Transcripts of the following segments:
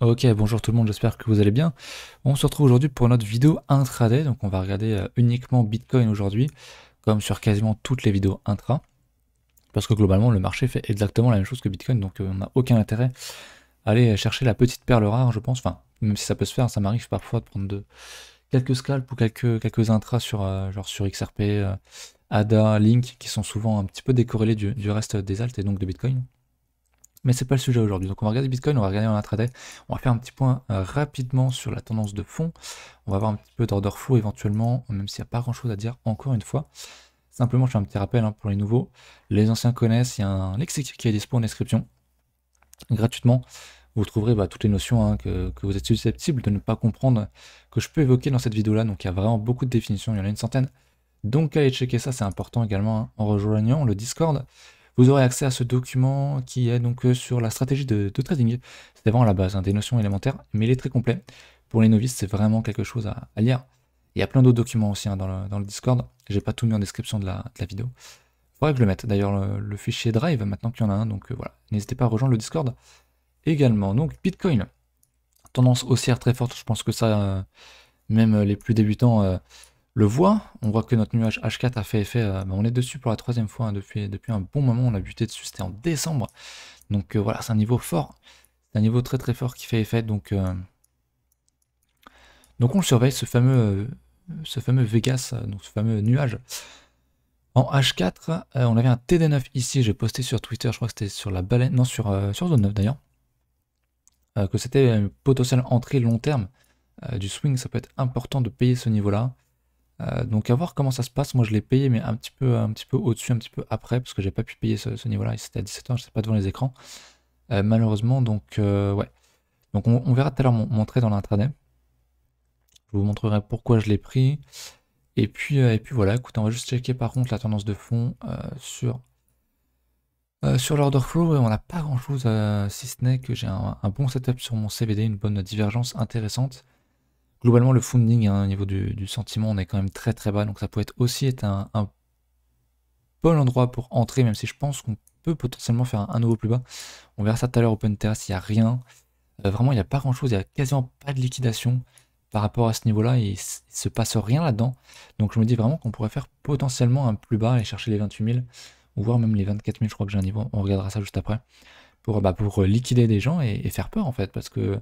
Ok, bonjour tout le monde, j'espère que vous allez bien. On se retrouve aujourd'hui pour notre vidéo intraday, donc on va regarder euh, uniquement Bitcoin aujourd'hui, comme sur quasiment toutes les vidéos intra, parce que globalement le marché fait exactement la même chose que Bitcoin, donc euh, on n'a aucun intérêt à aller euh, chercher la petite perle rare, je pense, enfin, même si ça peut se faire, ça m'arrive parfois de prendre de... quelques scalps ou quelques, quelques intras sur, genre sur XRP, ADA, Link, qui sont souvent un petit peu décorrélés du, du reste des altes et donc de Bitcoin. Mais c'est pas le sujet aujourd'hui. Donc on va regarder Bitcoin, on va regarder en intraday, on va faire un petit point euh, rapidement sur la tendance de fond. On va avoir un petit peu d'order flow éventuellement, même s'il n'y a pas grand chose à dire encore une fois. Simplement, je fais un petit rappel hein, pour les nouveaux. Les anciens connaissent, il y a un lexique qui est dispo en description gratuitement. Vous trouverez bah, toutes les notions hein, que, vous êtes susceptibles de ne pas comprendre, que je peux évoquer dans cette vidéo-là. Donc il y a vraiment beaucoup de définitions, il y en a une centaine. Donc allez checker ça, c'est important également hein, en rejoignant le Discord. Vous aurez accès à ce document qui est donc euh, sur la stratégie de, trading. C'est vraiment la base, hein, des notions élémentaires, mais il est très complet. Pour les novices, c'est vraiment quelque chose à, lire. Il y a plein d'autres documents aussi hein, dans, le, dans, le, Discord. J'ai pas tout mis en description de la, vidéo. Faudrait que je le mette. D'ailleurs, le, fichier Drive, maintenant qu'il y en a un, donc euh, voilà. N'hésitez pas à rejoindre le Discord également. Donc, Bitcoin, tendance haussière très forte. Je pense que ça, euh, même les plus débutants, voit. On voit que notre nuage H4 a fait effet. Euh, bah, on est dessus pour la troisième fois hein, depuis, depuis un bon moment. On a buté dessus, c'était en décembre. Donc euh, voilà, c'est un niveau fort. C'est un niveau très très fort qui fait effet. Donc, euh, donc on surveille, ce fameux, ce fameux Vegas, donc ce fameux nuage. En H4, on avait un TD9 ici. J'ai posté sur Twitter, je crois que c'était sur la baleine, non, sur, sur Zone 9 d'ailleurs, que c'était une potentielle entrée long terme. du swing, ça peut être important de payer ce niveau-là. Euh, donc à voir comment ça se passe. Moi je l'ai payé mais un petit peu, un petit peu au-dessus, un petit peu après, parce que j'ai pas pu payer ce, niveau-là. il C'était à 17 ans, je sais pas devant les écrans. Euh, malheureusement, donc euh, ouais. Donc on, verra tout à l'heure montrer dans l'intraday. Je vous montrerai pourquoi je l'ai pris. Et puis, et puis voilà, écoutez, on va juste checker par contre la tendance de fond sur, sur l'order flow. Et on n'a pas grand chose si ce n'est que j'ai un, un, bon setup sur mon CVD, une bonne divergence intéressante globalement, le funding, hein, au niveau du, sentiment, on est quand même très très bas. Donc ça peut être aussi être un, bon endroit pour entrer, même si je pense qu'on peut potentiellement faire un, nouveau plus bas. On verra ça tout à l'heure, Open Terrace, il n'y a rien. Euh, vraiment, il n'y a pas grand chose, il n'y a quasiment pas de liquidation par rapport à ce niveau-là, il ne se passe rien là-dedans. Donc je me dis vraiment qu'on pourrait faire potentiellement un plus bas et chercher les 28 000, ou voire même les 24 000, je crois que j'ai un niveau, on regardera ça juste après, pour, bah, pour liquider des gens et faire peur en fait, parce que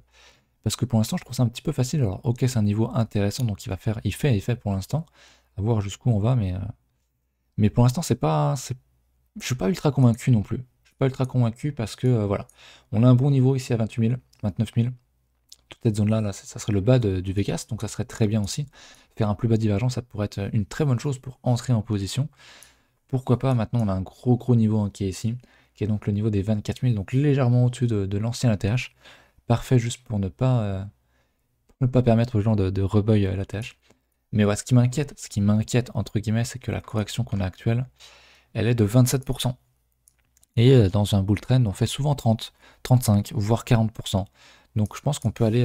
parce que pour l'instant, je trouve ça un petit peu facile. Alors, ok, c'est un niveau intéressant, donc il va faire, il fait, il fait pour l'instant. À voir jusqu'où on va, mais, euh, mais pour l'instant, c'est pas, je suis pas ultra convaincu non plus. Je suis pas ultra convaincu parce que euh, voilà, on a un bon niveau ici à 28 000, 29 000. Toute cette zone-là, ça serait le bas du Vegas, donc ça serait très bien aussi. Faire un plus bas divergent, ça pourrait être une très bonne chose pour entrer en position. Pourquoi pas Maintenant, on a un gros gros niveau qui est ici, qui est donc le niveau des 24 000, donc légèrement au-dessus de l'ancien ATH parfait juste pour ne pas, euh, ne pas permettre aux gens de, de euh, la tâche. Mais ouais, ce qui m'inquiète, ce qui m'inquiète entre guillemets, c'est que la correction qu'on a actuelle, elle est de 27%. Et euh, dans un bull trend, on fait souvent 30, 35, voire 40%. Donc je pense qu'on peut aller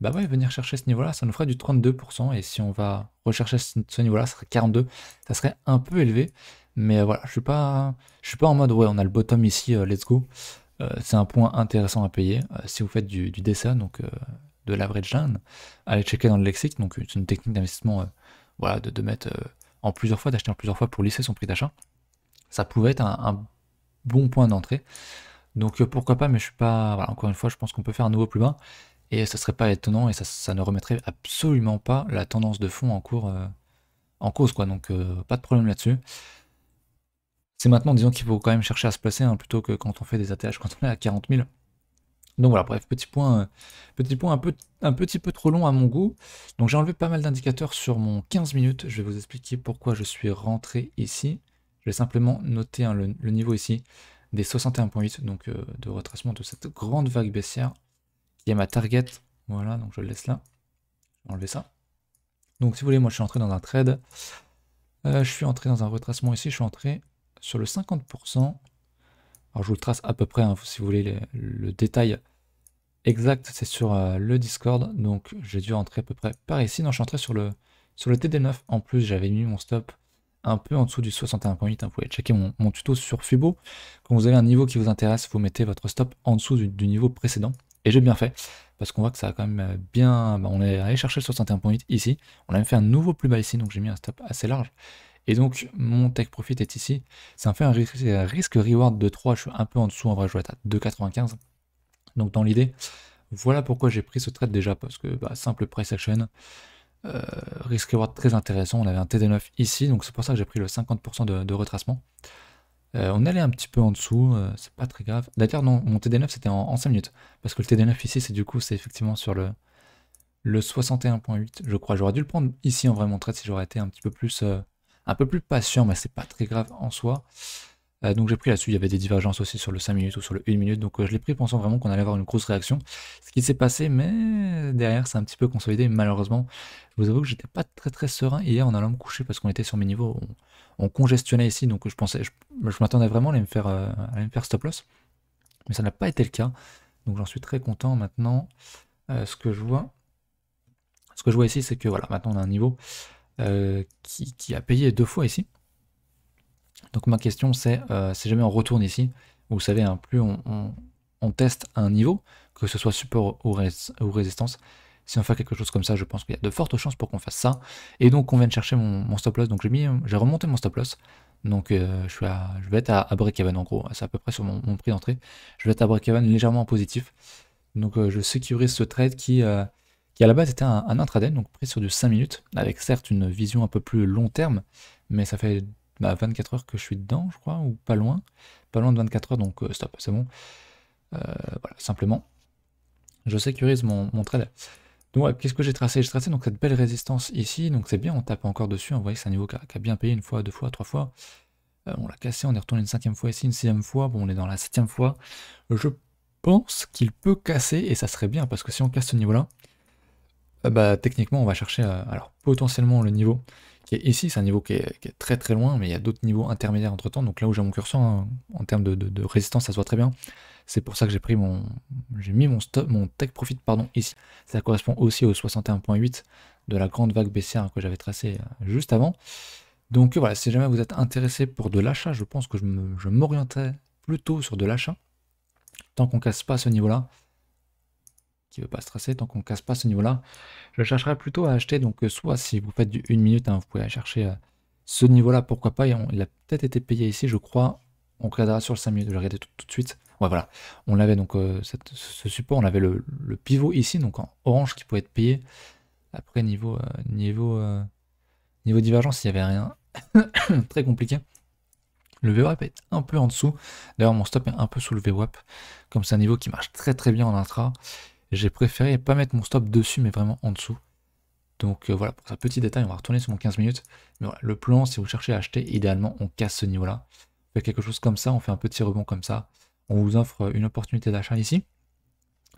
bah ouais, venir chercher ce niveau-là, ça nous ferait du 32%. Et si on va rechercher ce niveau-là, ça serait 42. Ça serait un peu élevé. Mais voilà, je suis pas, je suis pas en mode ouais, on a le bottom ici, let's go. Euh, c'est un point intéressant à payer euh, si vous faites du, dessin donc euh, de l'average line, Allez checker dans le lexique, donc c'est une technique d'investissement voilà, de, mettre en plusieurs fois, d'acheter en plusieurs fois pour lisser son prix d'achat. Ça pouvait être un, bon point d'entrée. Donc pourquoi pas, mais je suis pas. Voilà, encore une fois, je pense qu'on peut faire un nouveau plus bas. Et ça serait pas étonnant et ça, ne remettrait absolument pas la tendance de fond en cours en cause. quoi. Donc pas de problème là-dessus. C'est maintenant, disons qu'il faut quand même chercher à se placer, hein, plutôt que quand on fait des ATH, quand on est à 40 000. Donc voilà, bref, petit point, euh, petit point un, peu, un petit peu trop long à mon goût. Donc j'ai enlevé pas mal d'indicateurs sur mon 15 minutes. Je vais vous expliquer pourquoi je suis rentré ici. Je vais simplement noter hein, le, niveau ici des 61.8, donc euh, de retracement de cette grande vague baissière qui est ma target. Voilà, donc je le laisse là. Je vais enlever ça. Donc si vous voulez, moi je suis entré dans un trade. Euh, je suis entré dans un retracement ici, je suis entré sur le 50%, alors je vous le trace à peu près, hein, si vous voulez le détail exact, c'est sur euh, le Discord, donc j'ai dû rentrer à peu près par ici. Non, je suis entré sur le, sur le TD9, en plus j'avais mis mon stop un peu en dessous du 61.8, hein, vous pouvez checker mon, tuto sur Fubo. Quand vous avez un niveau qui vous intéresse, vous mettez votre stop en dessous du, niveau précédent. Et j'ai bien fait, parce qu'on voit que ça a quand même euh, bien... Bah, on est allé chercher le 61.8 ici, on a même fait un nouveau plus bas ici, donc j'ai mis un stop assez large. Et donc, mon tech profit est ici. Ça me fait un risque-reward de 3. Je suis un peu en dessous en vrai, je vais être à 2,95. Donc, dans l'idée, voilà pourquoi j'ai pris ce trade déjà. Parce que bah, simple price action, euh, risque risk-reward très intéressant. On avait un TD9 ici. Donc, c'est pour ça que j'ai pris le 50% de, retracement. Euh, on allait un petit peu en dessous, euh, c'est pas très grave. D'ailleurs, non, mon TD9 c'était en, 5 minutes. Parce que le TD9 ici, c'est du coup, c'est effectivement sur le, le 61.8, je crois. J'aurais dû le prendre ici en vrai mon trade si j'aurais été un petit peu plus un peu plus patient, mais c'est pas très grave en soi. Euh, donc j'ai pris là-dessus, il y avait des divergences aussi sur le 5 minutes ou sur le 1 minute, donc euh, je l'ai pris pensant vraiment qu'on allait avoir une grosse réaction. Ce qui s'est passé, mais derrière c'est un petit peu consolidé, malheureusement. Je vous avoue que j'étais pas très très serein hier en allant me coucher parce qu'on était sur mes niveaux, on, congestionnait ici, donc je pensais, je, m'attendais vraiment à me faire, euh, à me faire stop loss, mais ça n'a pas été le cas. Donc j'en suis très content maintenant. ce que je vois, ce que je vois ici, c'est que voilà, maintenant on a un niveau euh, qui, a payé deux fois ici. Donc ma question c'est, euh, si jamais on retourne ici, vous savez, hein, plus on, teste un niveau, que ce soit support ou, résistance, si on fait quelque chose comme ça, je pense qu'il y a de fortes chances pour qu'on fasse ça. Et donc on vient de chercher mon, stop loss, donc j'ai remonté mon stop loss. Donc euh, je, suis je vais être à, break-even en gros, c'est à peu près sur mon, prix d'entrée. Je vais être à break-even légèrement positif. Donc euh, je sécurise ce trade qui, qui à la base était un, intraday, donc pris sur du 5 minutes, avec certes une vision un peu plus long terme, mais ça fait 24 bah, heures que je suis dedans, je crois, ou pas loin, pas loin de 24 heures, donc euh, stop, c'est bon. Euh, voilà, simplement, je sécurise mon, trade. Donc ouais, qu'est-ce que j'ai tracé J'ai tracé donc cette belle résistance ici, donc c'est bien, on tape encore dessus, on voit que c'est un niveau qui a, bien payé une fois, deux fois, trois fois. Euh, on l'a cassé, on est retourné une cinquième fois ici, une sixième fois, bon on est dans la septième fois. Je pense qu'il peut casser, et ça serait bien, parce que si on casse ce niveau-là, euh, bah, techniquement, on va chercher euh, alors potentiellement le niveau qui est ici, c'est un niveau qui est, très très loin, mais il y a d'autres niveaux intermédiaires entre temps. Donc là où j'ai mon curseur hein, en termes de, résistance, ça se voit très bien. C'est pour ça que j'ai pris mon, j'ai mis mon stop, mon take profit pardon ici. Ça correspond aussi au 61.8 de la grande vague baissière que j'avais tracée euh, juste avant. Donc voilà, si jamais vous êtes intéressé pour de l'achat, je pense que je m'orientais plutôt sur de l'achat. Tant qu'on casse pas ce niveau-là, qui veut pas stresser tant qu'on casse pas ce niveau-là. Je chercherai plutôt à acheter, donc euh, soit si vous faites du minute, hein, vous pouvez aller chercher euh, ce niveau-là, pourquoi pas, il a peut-être été payé ici, je crois, on regardera sur le 5 minutes, je vais tout, de suite. Ouais, voilà, on avait donc euh, ce support, on avait le, pivot ici, donc en orange qui pouvait être payé. Après, niveau, niveau, niveau divergence, il n'y avait rien très compliqué. Le VWAP est un peu en dessous. D'ailleurs, mon stop est un peu sous le VWAP. Comme c'est un niveau qui marche très très bien en intra. J'ai préféré pas mettre mon stop dessus, mais vraiment en dessous. Donc euh, voilà, pour un petit détail, on va retourner sur mon 15 minutes. Mais le plan, si vous cherchez à acheter, idéalement, on casse ce niveau-là. On fait quelque chose comme ça, on fait un petit rebond comme ça. On vous offre une opportunité d'achat ici.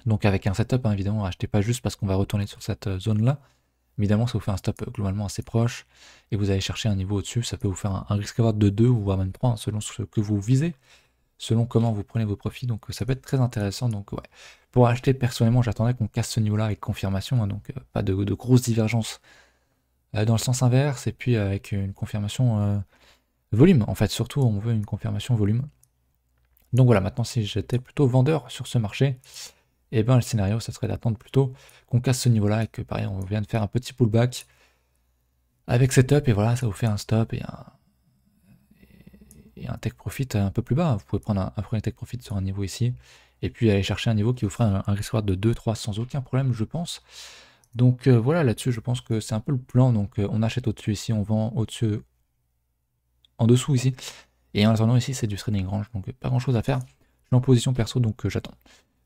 Donc avec un setup, hein, évidemment, achetez pas juste parce qu'on va retourner sur cette euh, zone-là. Évidemment, ça vous fait un stop euh, globalement assez proche et vous allez chercher un niveau au-dessus, ça peut vous faire un, risque à reward de 2 voire même 3 hein, selon ce que vous visez selon comment vous prenez vos profits. Donc euh, ça peut être très intéressant. Donc ouais. Pour acheter, personnellement, j'attendais qu'on casse ce niveau-là avec confirmation. Hein, donc euh, pas de, grosses divergences euh, dans le sens inverse. Et puis avec une confirmation volume. En fait, surtout, on veut une confirmation volume. Donc voilà, maintenant, si j'étais plutôt vendeur sur ce marché, et eh ben le scénario, ça serait d'attendre plutôt qu'on casse ce niveau-là et que pareil, on vient de faire un petit pullback avec setup. Et voilà, ça vous fait un stop et un un tech profit un peu plus bas. Vous pouvez prendre un, premier tech profit sur un niveau ici et puis aller chercher un niveau qui vous fera un, risque de 2-3 sans aucun problème, je pense. Donc euh, voilà, là-dessus, je pense que c'est un peu le plan. Donc euh, on achète au-dessus ici, on vend au-dessus, en dessous ici. Et en attendant ici, c'est du trading range, donc pas grand-chose à faire. Je suis en position perso, donc euh, j'attends.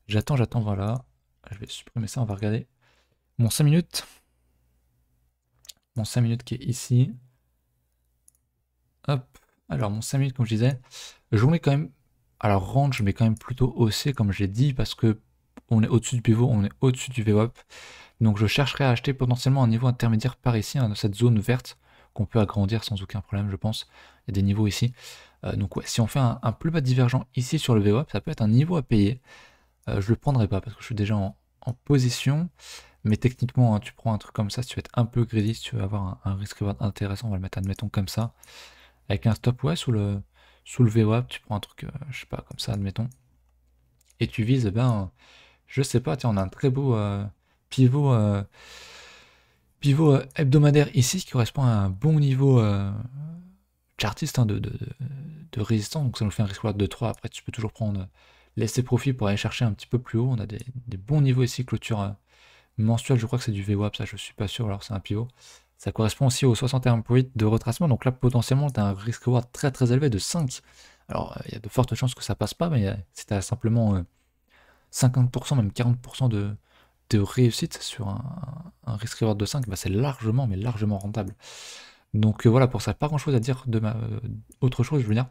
J'attends, j'attends, voilà. Je vais supprimer ça, on va regarder mon 5 minutes. Mon 5 minutes qui est ici. Hop. Alors, mon 5 comme je disais, je mets quand même. Alors, range, mais quand même plutôt haussé, comme j'ai dit, parce que on est au-dessus du pivot, on est au-dessus du VWAP. Donc, je chercherai à acheter potentiellement un niveau intermédiaire par ici, hein, dans cette zone verte qu'on peut agrandir sans aucun problème, je pense. Il y a des niveaux ici. Euh, donc, si on fait un, plus bas divergent ici sur le VWAP, ça peut être un niveau à payer. Euh, je le prendrai pas parce que je suis déjà en, position. Mais techniquement, hein, tu prends un truc comme ça, si tu veux être un peu greedy, si tu veux avoir un, risque intéressant, on va le mettre, admettons, comme ça. Avec un stop, ouais, sous le, sous le VWAP, tu prends un truc, euh, je sais pas, comme ça, admettons. Et tu vises, eh ben, je sais pas, tiens, on a un très beau euh, pivot, euh, pivot hebdomadaire ici qui correspond à un bon niveau chartiste hein, de, de, résistance. Donc ça nous fait un risque de 3. Après, tu peux toujours prendre laisser profit pour aller chercher un petit peu plus haut. On a des, des bons niveaux ici, clôture mensuelle. Je crois que c'est du VWAP, ça, je suis pas sûr. Alors, c'est un pivot. Ça correspond aussi aux 61 points de retracement. Donc là, potentiellement, tu as un risque reward très très élevé de 5. Alors, euh, il y a de fortes chances que ça passe pas, mais c'est euh, tu simplement 50%, euh, même 40% de, de, réussite sur un, risque reward de 5, bah, c'est largement, mais largement rentable. Donc voilà, pour ça, pas grand chose à dire de ma autre chose, je veux dire.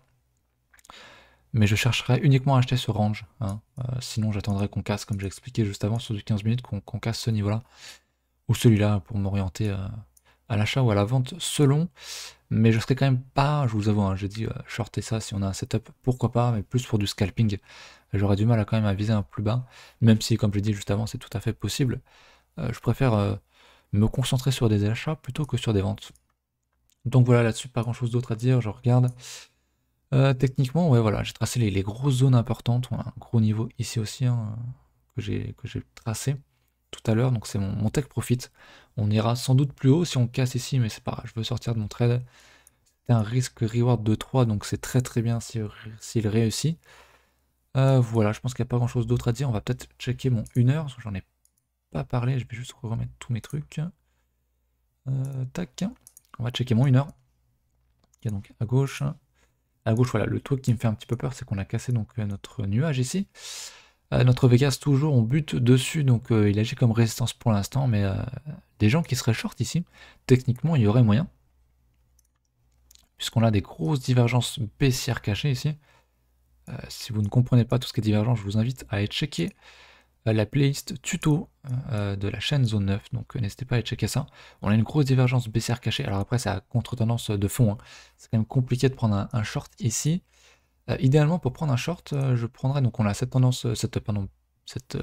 Mais je chercherai uniquement à acheter ce range. Hein. sinon, j'attendrai qu'on casse, comme j'ai expliqué juste avant, sur du 15 minutes, qu'on casse ce niveau-là. Ou celui-là pour m'orienter à l'achat ou à la vente selon. Mais je serais quand même pas, je vous avoue, hein, j'ai dit euh, shorter ça si on a un setup, pourquoi pas, mais plus pour du scalping. J'aurais du mal à quand même à viser un plus bas, même si, comme je dit juste avant, c'est tout à fait possible. Euh, je préfère euh, me concentrer sur des achats plutôt que sur des ventes. Donc voilà, là-dessus, pas grand chose d'autre à dire, je regarde. techniquement, ouais, voilà, j'ai tracé les, grosses zones importantes, un gros niveau ici aussi hein, j'ai que j'ai tracé tout à l'heure, donc c'est mon, tech profit. On ira sans doute plus haut si on casse ici, mais c'est pas grave, je veux sortir de mon trade. C'est un risque reward de 3, donc c'est très très bien s'il si, réussit. Euh, voilà, je pense qu'il n'y a pas grand chose d'autre à dire. On va peut-être checker mon une heure, j'en ai pas parlé. Je vais juste remettre tous mes trucs. Euh, tac, on va checker mon une heure. y a donc à gauche. À gauche, voilà, le truc qui me fait un petit peu peur, c'est qu'on a cassé donc euh, notre nuage ici. Euh, notre Vegas toujours, on bute dessus, donc euh, il agit comme résistance pour l'instant, mais euh, des gens qui seraient short ici, techniquement, il y aurait moyen. Puisqu'on a des grosses divergences baissières cachées ici. si vous ne comprenez pas tout ce qui est divergent, je vous invite à aller checker la playlist tuto de la chaîne Zone 9. Donc n'hésitez pas à aller checker ça. On a une grosse divergence baissière cachée. Alors après, c'est à contre-tendance de fond. Hein. C'est quand même compliqué de prendre un short ici. Euh, idéalement, pour prendre un short, euh, je prendrais. Donc, on a cette tendance, euh, cette, pendant cette,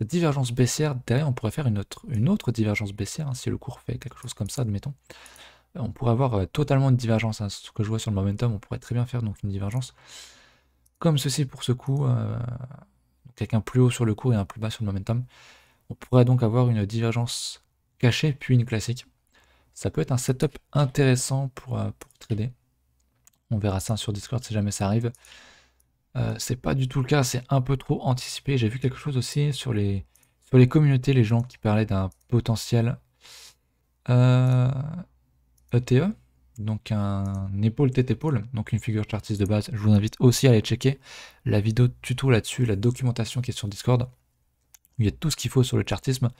divergence baissière. Derrière, on pourrait faire une autre, une autre divergence baissière. Hein, si le cours fait quelque chose comme ça, admettons. On pourrait avoir totalement une divergence. Hein, ce que je vois sur le momentum, on pourrait très bien faire donc une divergence. Comme ceci pour ce coup. quelqu'un plus haut sur le cours et un plus bas sur le momentum. On pourrait donc avoir une divergence cachée, puis une classique. Ça peut être un setup intéressant pour, pour trader. On verra ça sur Discord si jamais ça arrive. Euh, c'est pas du tout le cas, c'est un peu trop anticipé. J'ai vu quelque chose aussi sur les, sur les communautés, les gens qui parlaient d'un potentiel ETE, euh, e, donc un épaule tête épaule, donc une figure chartiste de base. Je vous invite aussi à aller checker la vidéo tuto là-dessus, la documentation qui est sur Discord. Il y a tout ce qu'il faut sur le chartisme.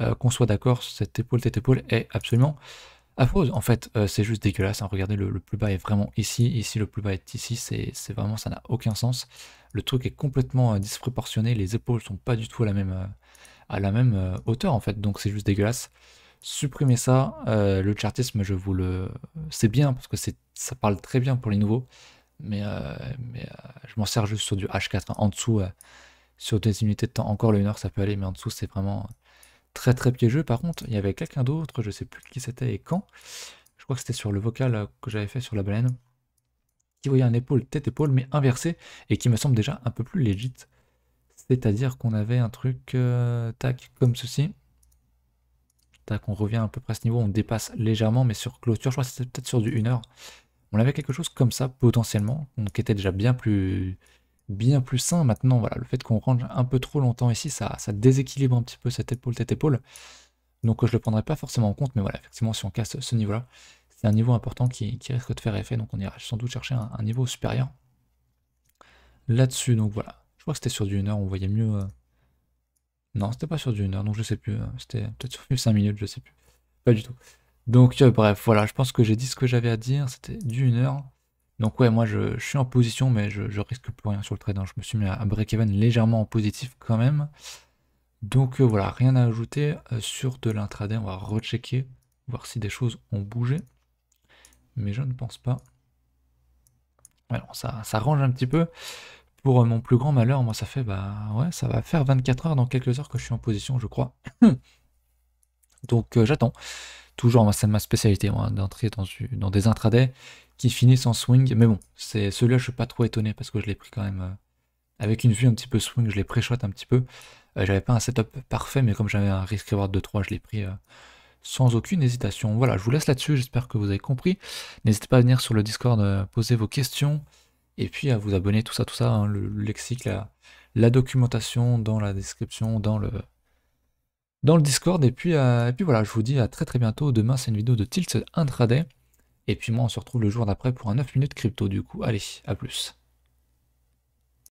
Euh, qu'on soit d'accord, cette épaule tête épaule est absolument en fait, euh, c'est juste dégueulasse. Hein. Regardez, le, plus bas est vraiment ici, ici le plus bas est ici, c'est vraiment, ça n'a aucun sens. Le truc est complètement euh, disproportionné, les épaules sont pas du tout à la même, euh, à la même hauteur en fait, donc c'est juste dégueulasse. Supprimez ça, le chartisme je vous le... C'est bien parce que ça parle très bien pour les nouveaux, mais, mais je m'en sers juste sur du H4, en dessous, sur des unités de temps, encore le 1 ça peut aller, mais en dessous c'est vraiment... Très très piégeux par contre, il y avait quelqu'un d'autre, je sais plus qui c'était et quand. Je crois que c'était sur le vocal euh, que j'avais fait sur la baleine. Qui voyait un épaule, tête-épaule, mais inversé, et qui me semble déjà un peu plus legit. C'est-à-dire qu'on avait un truc, euh, tac, comme ceci. Tac, on revient à peu près à ce niveau, on dépasse légèrement, mais sur clôture, je crois que c'était peut-être sur du 1 heure. On avait quelque chose comme ça, potentiellement, qui était déjà bien plus bien plus sain. Maintenant, voilà, le fait qu'on range un peu trop longtemps ici, ça, ça déséquilibre un petit peu cette épaule, tête épaule. Donc je le prendrai pas forcément en compte, mais voilà, effectivement, si on casse ce niveau-là, c'est un niveau important qui, risque de faire effet, donc on ira sans doute chercher un, niveau supérieur. Là-dessus, donc voilà. Je crois que c'était sur du 1 heure, on voyait mieux. Euh, non, c'était pas sur du 1 heure, donc je sais plus. Euh, c'était peut-être sur 5 minutes, je sais plus. Pas du tout. Donc euh, bref, voilà, je pense que j'ai dit ce que j'avais à dire. C'était du 1 heure. Donc ouais, moi je, suis en position, mais je, risque plus rien sur le trade. Hein. Je me suis mis à, break-even légèrement en positif quand même. Donc euh, voilà, rien à ajouter euh, sur de l'intraday. On va rechecker, voir si des choses ont bougé. Mais je ne pense pas. Alors ça, ça range un petit peu. Pour euh, mon plus grand malheur, moi ça fait, bah ouais, ça va faire 24 heures dans quelques heures que je suis en position, je crois. Donc j'attends. Toujours, c'est ma spécialité, d'entrer dans, dans des intraday qui finissent en swing. Mais bon, c'est celui-là, je suis pas trop étonné parce que je l'ai pris quand même euh, avec une vue un petit peu swing. Je l'ai pré-shot un petit peu. Euh, j'avais pas un setup parfait, mais comme j'avais un risque reward de 3, je l'ai pris euh, sans aucune hésitation. Voilà, je vous laisse là-dessus. J'espère que vous avez compris. N'hésitez pas à venir sur le Discord poser vos questions et puis à vous abonner. Tout ça, tout ça, hein. le, lexique, la, documentation dans la description, dans le dans le Discord. Et puis, et puis voilà, je vous dis à très très bientôt. Demain, c'est une vidéo de Tilt Intraday. Et puis moi, on se retrouve le jour d'après pour un 9 minutes crypto du coup. Allez, à plus.